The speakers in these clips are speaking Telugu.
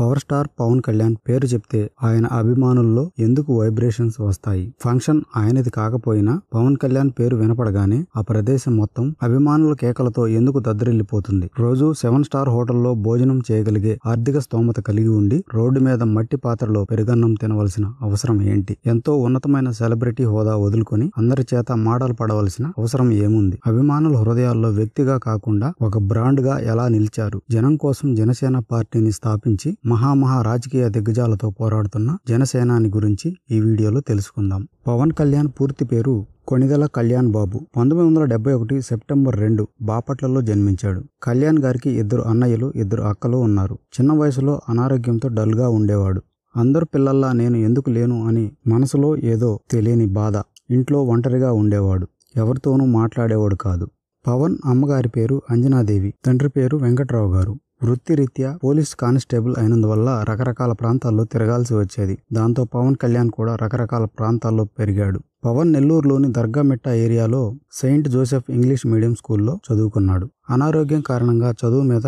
పవర్ స్టార్ పవన్ కళ్యాణ్ పేరు చెప్తే ఆయన అభిమానుల్లో ఎందుకు వైబ్రేషన్స్ వస్తాయి ఫంక్షన్ ఆయనది కాకపోయినా పవన్ కళ్యాణ్ పేరు వినపడగానే ఆ ప్రదేశం మొత్తం అభిమానుల కేకలతో ఎందుకు దద్దరిల్లిపోతుంది రోజు సెవెన్ స్టార్ హోటల్లో భోజనం చేయగలిగే ఆర్థిక స్తోమత కలిగి ఉండి రోడ్డు మీద మట్టి పాత్రలో పెరుగన్నం తినవలసిన అవసరం ఏంటి ఎంతో ఉన్నతమైన సెలబ్రిటీ హోదా వదులుకొని అందరి చేత మాటలు పడవలసిన అవసరం ఏముంది అభిమానుల హృదయాల్లో వ్యక్తిగా కాకుండా ఒక బ్రాండ్గా ఎలా నిలిచారు జనం కోసం జనసేన పార్టీని స్థాపించి మహామహా రాజకీయ దిగ్గజాలతో పోరాడుతున్న జనసేనాని గురించి ఈ వీడియోలో తెలుసుకుందాం పవన్ కళ్యాణ్ పూర్తి పేరు కొణిదల కళ్యాణ్ బాబు పంతొమ్మిది వందల డెబ్బై ఒకటి సెప్టెంబర్ రెండు బాపట్లలో జన్మించాడు కళ్యాణ్ గారికి ఇద్దరు అన్నయ్యలు ఇద్దరు అక్కలు ఉన్నారు చిన్న వయసులో అనారోగ్యంతో డల్గా ఉండేవాడు అందరు పిల్లల్లా నేను ఎందుకు లేను అని మనసులో ఏదో తెలియని బాధ ఇంట్లో ఒంటరిగా ఉండేవాడు ఎవరితోనూ మాట్లాడేవాడు కాదు పవన్ అమ్మగారి పేరు అంజనాదేవి తండ్రి పేరు వెంకట్రావు గారు వృత్తిరీత్యా పోలీస్ కానిస్టేబుల్ అయినందువల్ల రకరకాల ప్రాంతాల్లో తిరగాల్సి వచ్చేది దాంతో పవన్ కళ్యాణ్ కూడా రకరకాల ప్రాంతాల్లో పెరిగాడు పవన్ నెల్లూరులోని దర్గామిట్ట ఏరియాలో సెయింట్ జోసెఫ్ ఇంగ్లీష్ మీడియం స్కూల్లో చదువుకున్నాడు అనారోగ్యం కారణంగా చదువు మీద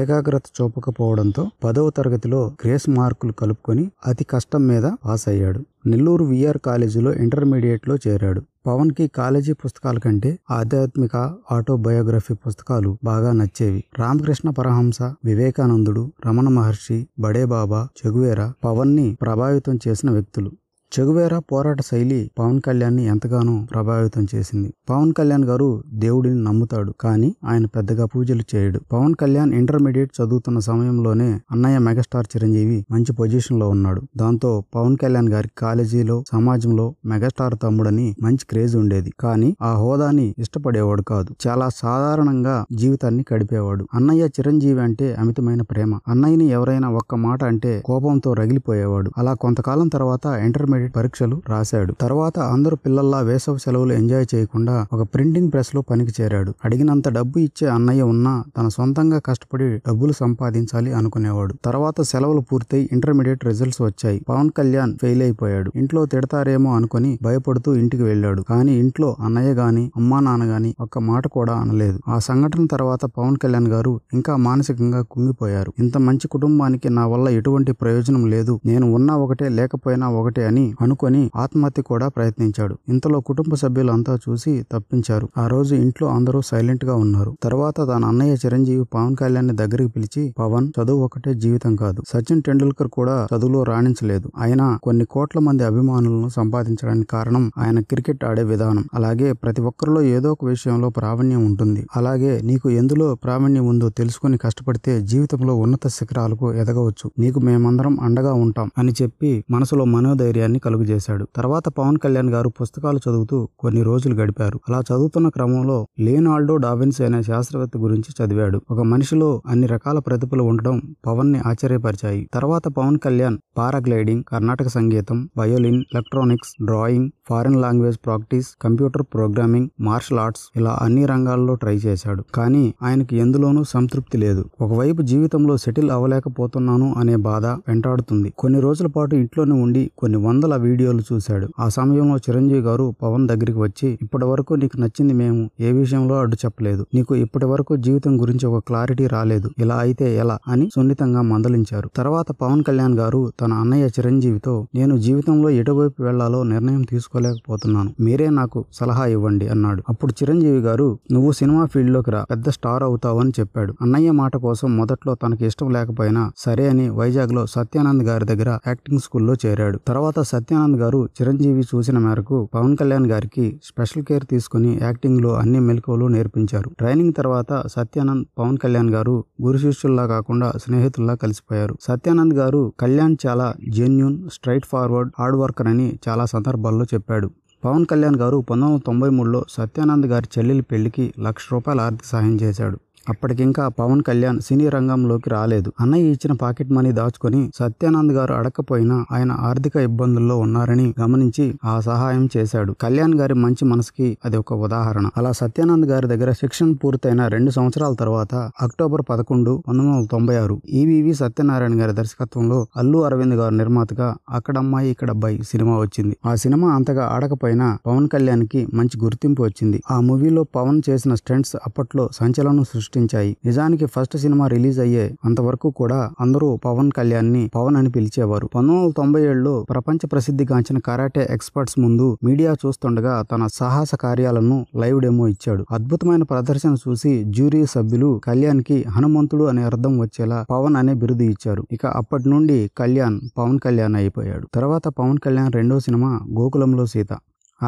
ఏకాగ్రత చూపకపోవడంతో పదవ తరగతిలో గ్రేస్ మార్కులు కలుపుకొని అతి కష్టం మీద పాస్ అయ్యాడు నెల్లూరు విఆర్ కాలేజీలో ఇంటర్మీడియట్లో చేరాడు పవన్కి కాలేజీ పుస్తకాల కంటే ఆధ్యాత్మిక ఆటోబయోగ్రఫీ పుస్తకాలు బాగా నచ్చేవి రామకృష్ణ పరహంస వివేకానందుడు రమణ మహర్షి బడేబాబా చెగువేర పవన్ని ప్రభావితం చేసిన వ్యక్తులు చెగువేరా పోరాట శైలి పవన్ కళ్యాణ్ని ఎంతగానో ప్రభావితం చేసింది పవన్ కళ్యాణ్ గారు దేవుడిని నమ్ముతాడు కానీ ఆయన పెద్దగా పూజలు చేయడు పవన్ కళ్యాణ్ ఇంటర్మీడియట్ చదువుతున్న సమయంలోనే అన్నయ్య మెగాస్టార్ చిరంజీవి మంచి పొజిషన్ లో ఉన్నాడు దాంతో పవన్ కళ్యాణ్ గారి కాలేజీలో సమాజంలో మెగాస్టార్ తమ్ముడని మంచి క్రేజ్ ఉండేది కానీ ఆ హోదాని ఇష్టపడేవాడు కాదు చాలా సాధారణంగా జీవితాన్ని గడిపేవాడు అన్నయ్య చిరంజీవి అంటే అమితమైన ప్రేమ అన్నయ్యని ఎవరైనా ఒక్క మాట అంటే కోపంతో రగిలిపోయేవాడు అలా కొంతకాలం తర్వాత ఇంటర్మీడియట్ ఇంటర్మీడియట్ పరీక్షలు రాశాడు తర్వాత అందరు పిల్లల్లా వేసవి సెలవులు ఎంజాయ్ చేయకుండా ఒక ప్రింటింగ్ ప్రెస్ లో పనికి చేరాడు అడిగినంత డబ్బు ఇచ్చే అన్నయ్య ఉన్నా తన సొంతంగా కష్టపడి డబ్బులు సంపాదించాలి అనుకునేవాడు తర్వాత సెలవులు పూర్తయి ఇంటర్మీడియట్ రిజల్ట్స్ వచ్చాయి పవన్ కళ్యాణ్ ఫెయిల్ అయిపోయాడు ఇంట్లో తిడతారేమో అనుకుని భయపడుతూ ఇంటికి వెళ్ళాడు కానీ ఇంట్లో అన్నయ్య గాని అమ్మా నాన్న గాని ఒక్క మాట కూడా అనలేదు ఆ సంఘటన తర్వాత పవన్ కళ్యాణ్ గారు ఇంకా మానసికంగా కుంగిపోయారు ఇంత మంచి కుటుంబానికి నా వల్ల ఎటువంటి ప్రయోజనం లేదు నేను ఉన్నా ఒకటే లేకపోయినా ఒకటే అని అనుకొని ఆత్మహత్య కూడా ప్రయత్నించాడు ఇంతలో కుటుంబ సభ్యులు అంతా చూసి తప్పించారు ఆ రోజు ఇంట్లో అందరూ సైలెంట్ గా ఉన్నారు తర్వాత తన అన్నయ్య చిరంజీవి పవన్ కళ్యాణ్ దగ్గరికి పిలిచి పవన్ చదువు ఒకటే జీవితం కాదు సచిన్ టెండూల్కర్ కూడా చదువులో రాణించలేదు ఆయన కొన్ని కోట్ల మంది అభిమానులను సంపాదించడానికి కారణం ఆయన క్రికెట్ ఆడే విధానం అలాగే ప్రతి ఒక్కరిలో ఏదో ఒక విషయంలో ప్రావీణ్యం ఉంటుంది అలాగే నీకు ఎందులో ప్రావీణ్యం ఉందో తెలుసుకుని కష్టపడితే జీవితంలో ఉన్నత శిఖరాలకు ఎదగవచ్చు నీకు మేమందరం అండగా ఉంటాం అని చెప్పి మనసులో మనోధైర్యాన్ని ఆనందాన్ని కలుగజేశాడు తర్వాత పవన్ కళ్యాణ్ గారు పుస్తకాలు చదువుతూ కొన్ని రోజులు గడిపారు అలా చదువుతున్న క్రమంలో లేనాల్డో డావిన్స్ అనే శాస్త్రవేత్త గురించి చదివాడు ఒక మనిషిలో అన్ని రకాల ప్రతిభలు ఉండడం పవన్ ని ఆశ్చర్యపరిచాయి తర్వాత పవన్ కళ్యాణ్ పారాగ్లైడింగ్ కర్ణాటక సంగీతం violin electronics drawing foreign language practice computer programming martial arts ఇలా అన్ని రంగాల్లో ట్రై చేశాడు కానీ ఆయనకి ఎందులోనూ సంతృప్తి లేదు ఒకవైపు జీవితంలో సెటిల్ అవ్వలేకపోతున్నాను అనే బాధ వెంటాడుతుంది కొన్ని రోజుల పాటు ఇంట్లోనే ఉండి కొన్ని వందల వందల వీడియోలు చూశాడు ఆ సమయంలో చిరంజీవి గారు పవన్ దగ్గరికి వచ్చి ఇప్పటి వరకు నీకు నచ్చింది మేము ఏ విషయంలో అడ్డు చెప్పలేదు నీకు ఇప్పటి వరకు జీవితం గురించి ఒక క్లారిటీ రాలేదు ఇలా అయితే ఎలా అని సున్నితంగా మందలించారు తర్వాత పవన్ కళ్యాణ్ గారు తన అన్నయ్య చిరంజీవితో నేను జీవితంలో ఎటువైపు వెళ్లాలో నిర్ణయం తీసుకోలేకపోతున్నాను మీరే నాకు సలహా ఇవ్వండి అన్నాడు అప్పుడు చిరంజీవి గారు నువ్వు సినిమా ఫీల్డ్ లోకి రా పెద్ద స్టార్ అవుతావు అని చెప్పాడు అన్నయ్య మాట కోసం మొదట్లో తనకి ఇష్టం లేకపోయినా సరే అని వైజాగ్ లో సత్యానంద్ గారి దగ్గర యాక్టింగ్ స్కూల్లో చేరాడు తర్వాత సత్యానంద్ గారు చిరంజీవి సూచన మేరకు పవన్ కళ్యాణ్ గారికి స్పెషల్ కేర్ తీసుకుని యాక్టింగ్లో అన్ని మెలకువలు నేర్పించారు ట్రైనింగ్ తర్వాత సత్యానంద్ పవన్ కళ్యాణ్ గారు గురు శిష్యుల్లా కాకుండా స్నేహితుల్లా కలిసిపోయారు సత్యానంద్ గారు కళ్యాణ్ చాలా genuine straightforward hard worker అని చాలా సందర్భాల్లో చెప్పాడు పవన్ కళ్యాణ్ గారు పంతొమ్మిది వందల తొంభై మూడులో సత్యానంద్ గారి చెల్లెలి పెళ్లికి లక్ష రూపాయల ఆర్థిక సహాయం చేశాడు అప్పటికింకా పవన్ కళ్యాణ్ సినీ రంగంలోకి రాలేదు అన్నయ్య ఇచ్చిన పాకెట్ మనీ దాచుకొని సత్యానంద్ గారు అడకపోయినా ఆయన ఆర్థిక ఇబ్బందుల్లో ఉన్నారని గమనించి ఆ సహాయం చేశాడు కళ్యాణ్ గారి మంచి మనసుకి అది ఒక ఉదాహరణ అలా సత్యానంద్ గారి దగ్గర శిక్షణ పూర్తయిన రెండు సంవత్సరాల తర్వాత అక్టోబర్ పదకొండు పంతొమ్మిది వందల తొంభై ఆరు ఈవీవి సత్యనారాయణ గారి దర్శకత్వంలో అల్లు అరవింద్ గారు నిర్మాతగా అక్కడ అమ్మాయి ఇక్కడ అబ్బాయి సినిమా వచ్చింది ఆ సినిమా అంతగా ఆడకపోయినా పవన్ కళ్యాణ్ కి మంచి గుర్తింపు వచ్చింది ఆ మూవీలో పవన్ చేసిన స్టెంట్స్ అప్పట్లో సంచలనం సృష్టి సృష్టించాయి నిజానికి ఫస్ట్ సినిమా రిలీజ్ అయ్యే అంతవరకు కూడా అందరూ పవన్ కళ్యాణ్ ని పవన్ అని పిలిచేవారు పంతొమ్మిది వందల తొంభై ఏడులో ప్రపంచ ప్రసిద్ధిగాంచిన కరాటే ఎక్స్పర్ట్స్ ముందు మీడియా చూస్తుండగా తన సాహస కార్యాలను లైవ్ డెమో ఇచ్చాడు అద్భుతమైన ప్రదర్శన చూసి జ్యూరీ సభ్యులు కళ్యాణ్ కి హనుమంతుడు అనే అర్థం వచ్చేలా పవన్ అనే బిరుదు ఇచ్చారు ఇక అప్పటి నుండి కళ్యాణ్ పవన్ కళ్యాణ్ అయిపోయాడు తర్వాత పవన్ కళ్యాణ్ రెండో సినిమా గోకులంలో సీత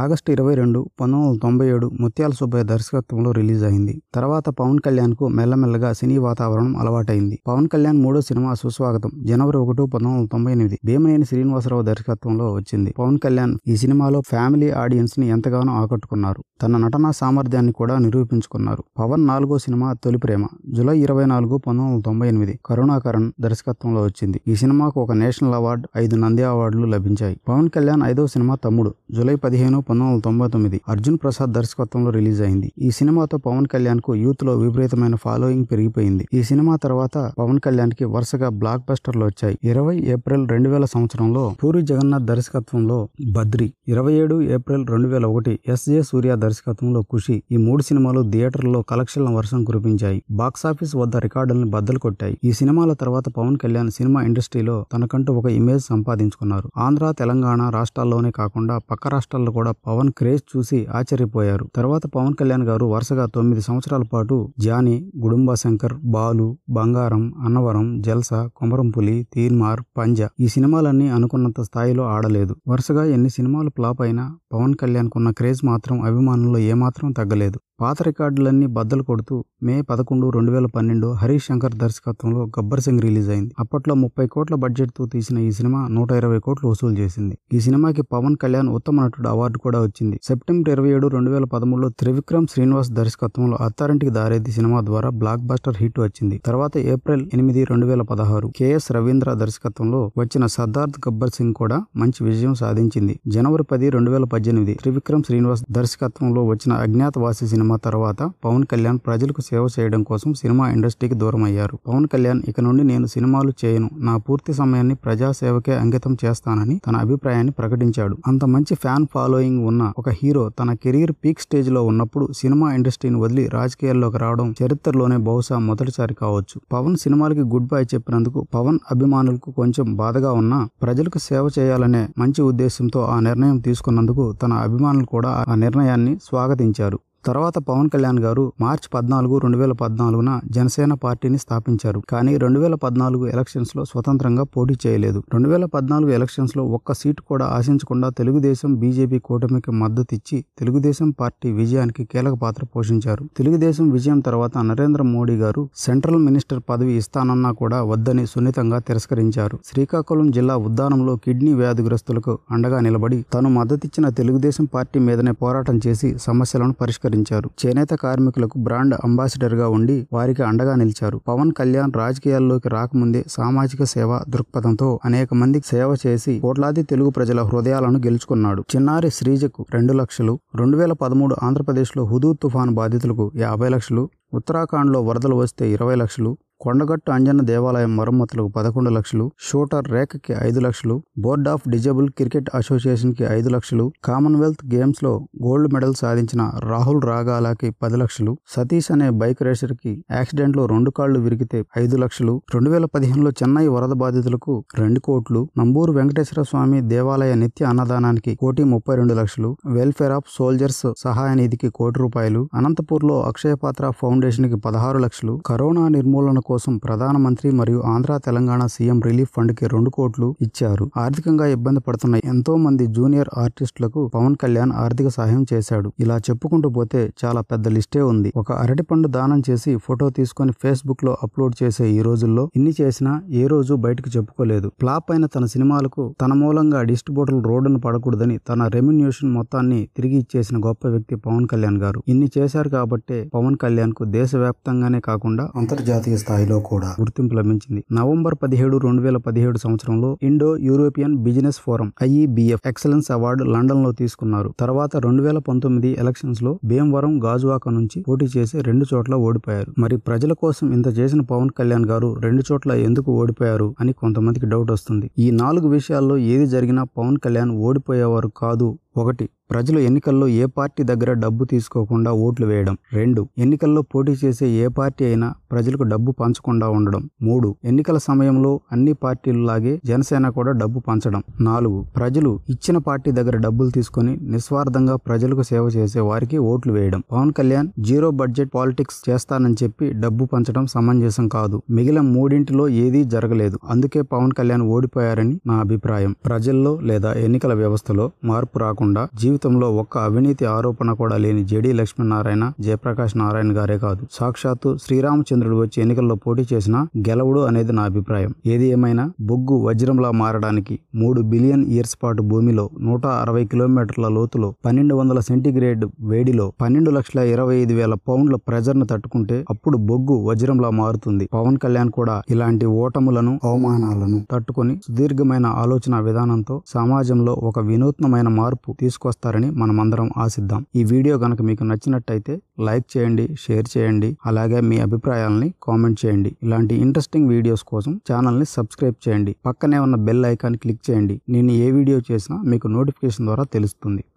ఆగస్టు ఇరవై రెండు పంతొమ్మిది వందల తొంభై ఏడు ముత్యాల సుబ్బయ్య దర్శకత్వంలో రిలీజ్ అయింది తర్వాత పవన్ కళ్యాణ్ కు మెల్లమెల్లగా సినీ వాతావరణం అలవాటైంది పవన్ కళ్యాణ్ మూడో సినిమా సుస్వాగతం జనవరి ఒకటి పంతొమ్మిది వందల తొంభై ఎనిమిది భీమనేని శ్రీనివాసరావు దర్శకత్వంలో వచ్చింది పవన్ కళ్యాణ్ ఈ సినిమాలో ఫ్యామిలీ ఆడియన్స్ ని ఎంతగానో ఆకట్టుకున్నారు తన నటనా సామర్థ్యాన్ని కూడా నిరూపించుకున్నారు పవన్ నాలుగో సినిమా తొలి ప్రేమ జులై ఇరవై నాలుగు పంతొమ్మిది వందల తొంభై ఎనిమిది కరుణాకరణ్ దర్శకత్వంలో వచ్చింది ఈ సినిమాకు ఒక నేషనల్ అవార్డు ఐదు నంది అవార్డులు లభించాయి పవన్ కళ్యాణ్ ఐదో సినిమా తమ్ముడు జులై పదిహేను పంతొమ్మిది తొంభై తొమ్మిది అర్జున్ ప్రసాద్ దర్శకత్వంలో రిలీజ్ అయింది ఈ సినిమాతో పవన్ కళ్యాణ్ కు యూత్ లో విపరీతమైన ఫాలోయింగ్ పెరిగిపోయింది ఈ సినిమా తర్వాత పవన్ కళ్యాణ్ కి వరుసగా బ్లాక్ బస్టర్లు వచ్చాయి ఇరవై ఏప్రిల్ రెండు వేల సంవత్సరంలో పూరి జగన్నాథ్ దర్శకత్వంలో బద్రి ఇరవై ఏడు ఏప్రిల్ రెండు వేల ఒకటి ఎస్ జే సూర్య దర్శకత్వంలో ఖుషి ఈ మూడు సినిమాలు థియేటర్లో కలెక్షన్ల వర్షం కురిపించాయి బాక్సాఫీస్ వద్ద రికార్డులను బద్దలు కొట్టాయి ఈ సినిమాల తర్వాత పవన్ కళ్యాణ్ సినిమా ఇండస్ట్రీలో తనకంటూ ఒక ఇమేజ్ సంపాదించుకున్నారు ఆంధ్ర తెలంగాణ రాష్ట్రాల్లోనే కాకుండా పక్క రాష్ట్రాల్లో కూడా కూడా పవన్ క్రేజ్ చూసి ఆశ్చర్యపోయారు తర్వాత పవన్ కళ్యాణ్ గారు వరుసగా తొమ్మిది సంవత్సరాల పాటు జానీ గుడుంబా శంకర్ బాలు బంగారం అన్నవరం జల్సా కొమరంపులి తీర్మార్ పంజా ఈ సినిమాలన్నీ అనుకున్నంత స్థాయిలో ఆడలేదు వరుసగా ఎన్ని సినిమాలు ఫ్లాప్ అయినా పవన్ కళ్యాణ్ కున్న క్రేజ్ మాత్రం అభిమానుల్లో ఏమాత్రం తగ్గలేదు పాత రికార్డులన్నీ బద్దలు కొడుతూ మే పదకొండు రెండు వేల పన్నెండు హరీష్ శంకర్ దర్శకత్వంలో గబ్బర్ సింగ్ రిలీజ్ అయింది అప్పట్లో ముప్పై కోట్ల బడ్జెట్తో తీసిన ఈ సినిమా నూట ఇరవై కోట్లు వసూలు చేసింది ఈ సినిమాకి పవన్ కళ్యాణ్ ఉత్తమ నటుడు అవార్డు కూడా వచ్చింది సెప్టెంబర్ ఇరవై ఏడు రెండు వేల పదమూడులో త్రివిక్రమ్ శ్రీనివాస్ దర్శకత్వంలో అత్తారింటికి దారేది సినిమా ద్వారా బ్లాక్ బాస్టర్ హిట్ వచ్చింది తర్వాత ఏప్రిల్ ఎనిమిది రెండు వేల పదహారు కెఎస్ రవీంద్ర దర్శకత్వంలో వచ్చిన సర్దార్థ్ గబ్బర్ సింగ్ కూడా మంచి విజయం సాధించింది జనవరి పది రెండు వేల పద్దెనిమిది త్రివిక్రమ్ శ్రీనివాస్ దర్శకత్వంలో వచ్చిన అజ్ఞాతవాసి సినిమా సినిమా తర్వాత పవన్ కళ్యాణ్ ప్రజలకు సేవ చేయడం కోసం సినిమా ఇండస్ట్రీకి దూరం అయ్యారు పవన్ కళ్యాణ్ ఇక నుండి నేను సినిమాలు చేయను నా పూర్తి సమయాన్ని ప్రజాసేవకే అంకితం చేస్తానని తన అభిప్రాయాన్ని ప్రకటించాడు అంత మంచి ఫ్యాన్ ఫాలోయింగ్ ఉన్న ఒక హీరో తన కెరీర్ పీక్ స్టేజ్ లో ఉన్నప్పుడు సినిమా ఇండస్ట్రీని వదిలి రాజకీయాల్లోకి రావడం చరిత్రలోనే బహుశా మొదటిసారి కావచ్చు పవన్ సినిమాలకి గుడ్ బై చెప్పినందుకు పవన్ అభిమానులకు కొంచెం బాధగా ఉన్నా ప్రజలకు సేవ చేయాలనే మంచి ఉద్దేశంతో ఆ నిర్ణయం తీసుకున్నందుకు తన అభిమానులు కూడా ఆ నిర్ణయాన్ని స్వాగతించారు తర్వాత పవన్ కళ్యాణ్ గారు మార్చి పద్నాలుగు రెండు వేల పద్నాలుగున జనసేన పార్టీని స్థాపించారు కానీ రెండు వేల పద్నాలుగు ఎలక్షన్స్ లో స్వతంత్రంగా పోటీ చేయలేదు రెండు వేల పద్నాలుగు ఎలక్షన్స్ లో ఒక్క సీటు కూడా ఆశించకుండా తెలుగుదేశం బీజేపీ కూటమికి మద్దతు ఇచ్చి తెలుగుదేశం పార్టీ విజయానికి కీలక పాత్ర పోషించారు తెలుగుదేశం విజయం తర్వాత నరేంద్ర మోడీ గారు సెంట్రల్ మినిస్టర్ పదవి ఇస్తానన్నా కూడా వద్దని సున్నితంగా తిరస్కరించారు శ్రీకాకుళం జిల్లా ఉద్దానంలో కిడ్నీ వ్యాధిగ్రస్తులకు అండగా నిలబడి తను మద్దతిచ్చిన తెలుగుదేశం పార్టీ మీదనే పోరాటం చేసి సమస్యలను పరిష్కరించారు సత్కరించారు చేనేత కార్మికులకు బ్రాండ్ అంబాసిడర్గా ఉండి వారికి అండగా నిలిచారు పవన్ కళ్యాణ్ రాజకీయాల్లోకి రాకముందే సామాజిక సేవ దృక్పథంతో అనేక మందికి సేవ చేసి కోట్లాది తెలుగు ప్రజల హృదయాలను గెలుచుకున్నాడు చిన్నారి శ్రీజకు రెండు లక్షలు రెండు వేల పదమూడు ఆంధ్రప్రదేశ్లో హుదూ తుఫాను బాధితులకు యాభై లక్షలు ఉత్తరాఖండ్లో వరదలు వస్తే ఇరవై లక్షలు కొండగట్టు అంజన్న దేవాలయం మరమ్మతులకు పదకొండు లక్షలు షూటర్ రేఖకి ఐదు లక్షలు బోర్డ్ ఆఫ్ డిజేబుల్ క్రికెట్ అసోసియేషన్కి ఐదు లక్షలు కామన్వెల్త్ గేమ్స్లో గోల్డ్ మెడల్ సాధించిన రాహుల్ రాగాలాకి పది లక్షలు సతీష్ అనే బైక్ రేసర్కి యాక్సిడెంట్లో రెండు కాళ్లు విరిగితే ఐదు లక్షలు రెండు వేల పదిహేనులో చెన్నై వరద బాధితులకు రెండు కోట్లు నంబూరు వెంకటేశ్వర స్వామి దేవాలయ నిత్య అన్నదానానికి కోటి ముప్పై రెండు లక్షలు వెల్ఫేర్ ఆఫ్ సోల్జర్స్ సహాయ నిధికి కోటి రూపాయలు అనంతపూర్లో అక్షయపాత్ర ఫౌండేషన్కి పదహారు లక్షలు కరోనా నిర్మూలనకు కోసం ప్రధానమంత్రి మరియు Andhra Telangana CM relief fund కి రెండు కోట్లు ఇచ్చారు ఆర్థికంగా ఇబ్బంది పడుతున్న ఎంతో మంది జూనియర్ ఆర్టిస్టులకు పవన్ కళ్యాణ్ ఆర్థిక సహాయం చేశాడు ఇలా చెప్పుకుంటూ పోతే చాలా పెద్ద లిస్టే ఉంది ఒక అరటి పండు దానం చేసి ఫోటో తీసుకొని ఫేస్బుక్ లో అప్లోడ్ చేసే ఈ రోజుల్లో ఇన్ని చేసినా ఏ రోజు బయటకు చెప్పుకోలేదు ఫ్లాప్ అయిన తన సినిమాలకు తన మూలంగా డిస్ట్రిబ్యూటర్ రోడ్డును పడకూడదని తన రెమ్యూనేషన్ మొత్తాన్ని తిరిగి ఇచ్చేసిన గొప్ప వ్యక్తి పవన్ కళ్యాణ్ గారు ఇన్ని చేశారు కాబట్టే పవన్ కళ్యాణ్ కు దేశవ్యాప్తంగానే కాకుండా అంతర్జాతీయ స్థాయి స్థాయిలో కూడా గుర్తింపు లభించింది నవంబర్ పదిహేడు రెండు వేల పదిహేడు సంవత్సరంలో Indo European business forum IEBF excellence award London లో తీసుకున్నారు తర్వాత రెండు వేల పంతొమ్మిది ఎలక్షన్స్ లో భీమవరం గాజువాక నుంచి పోటీ చేసి రెండు చోట్ల ఓడిపోయారు మరి ప్రజల కోసం ఇంత చేసిన పవన్ కళ్యాణ్ గారు రెండు చోట్ల ఎందుకు ఓడిపోయారు అని కొంతమందికి డౌట్ వస్తుంది ఈ నాలుగు విషయాల్లో ఏది జరిగినా పవన్ కళ్యాణ్ ఓడిపోయేవారు కాదు ఒకటి ప్రజలు ఎన్నికల్లో ఏ పార్టీ దగ్గర డబ్బు తీసుకోకుండా ఓట్లు వేయడం రెండు ఎన్నికల్లో పోటీ చేసే ఏ పార్టీ అయినా ప్రజలకు డబ్బు పంచకుండా ఉండడం మూడు ఎన్నికల సమయంలో అన్ని పార్టీలలాగే జనసేన కూడా డబ్బు పంచడం నాలుగు ప్రజలు ఇచ్చిన పార్టీ దగ్గర డబ్బులు తీసుకుని నిస్వార్థంగా ప్రజలకు సేవ చేసే వారికి ఓట్లు వేయడం Pawan Kalyan zero budget politics చేస్తానని చెప్పి డబ్బు పంచడం సమంజసం కాదు మిగిలిన మూడింటిలో ఏదీ జరగలేదు అందుకే పవన్ కళ్యాణ్ ఓడిపోయారని నా అభిప్రాయం ప్రజల్లో లేదా ఎన్నికల వ్యవస్థలో మార్పు రాకుండా కాకుండా జీవితంలో ఒక్క అవినీతి ఆరోపణ కూడా లేని జేడీ లక్ష్మీనారాయణ జయప్రకాష్ నారాయణ గారే కాదు సాక్షాత్తు శ్రీరామచంద్రుడు వచ్చి ఎన్నికల్లో పోటీ చేసిన గెలవుడు అనేది నా అభిప్రాయం ఏది ఏమైనా బొగ్గు వజ్రంలా మారడానికి మూడు బిలియన్ ఇయర్స్ పాటు భూమిలో నూట అరవై కిలోమీటర్ల లోతులో పన్నెండు వందల సెంటీగ్రేడ్ వేడిలో పన్నెండు లక్షల ఇరవై ఐదు వేల పౌండ్ల ను తట్టుకుంటే అప్పుడు బొగ్గు వజ్రంలా మారుతుంది పవన్ కళ్యాణ్ కూడా ఇలాంటి ఓటములను అవమానాలను తట్టుకుని సుదీర్ఘమైన ఆలోచన విధానంతో సమాజంలో ఒక వినూత్నమైన మార్పు వరకు తీసుకొస్తారని మనమందరం ఆశిద్దాం ఈ వీడియో కనుక మీకు నచ్చినట్టయితే లైక్ చేయండి షేర్ చేయండి అలాగే మీ అభిప్రాయాలని కామెంట్ చేయండి ఇలాంటి ఇంట్రెస్టింగ్ వీడియోస్ కోసం ఛానల్ని సబ్స్క్రైబ్ చేయండి పక్కనే ఉన్న బెల్ ఐకాన్ క్లిక్ చేయండి నేను ఏ వీడియో చేసినా మీకు నోటిఫికేషన్ ద్వారా తెలుస్తుంది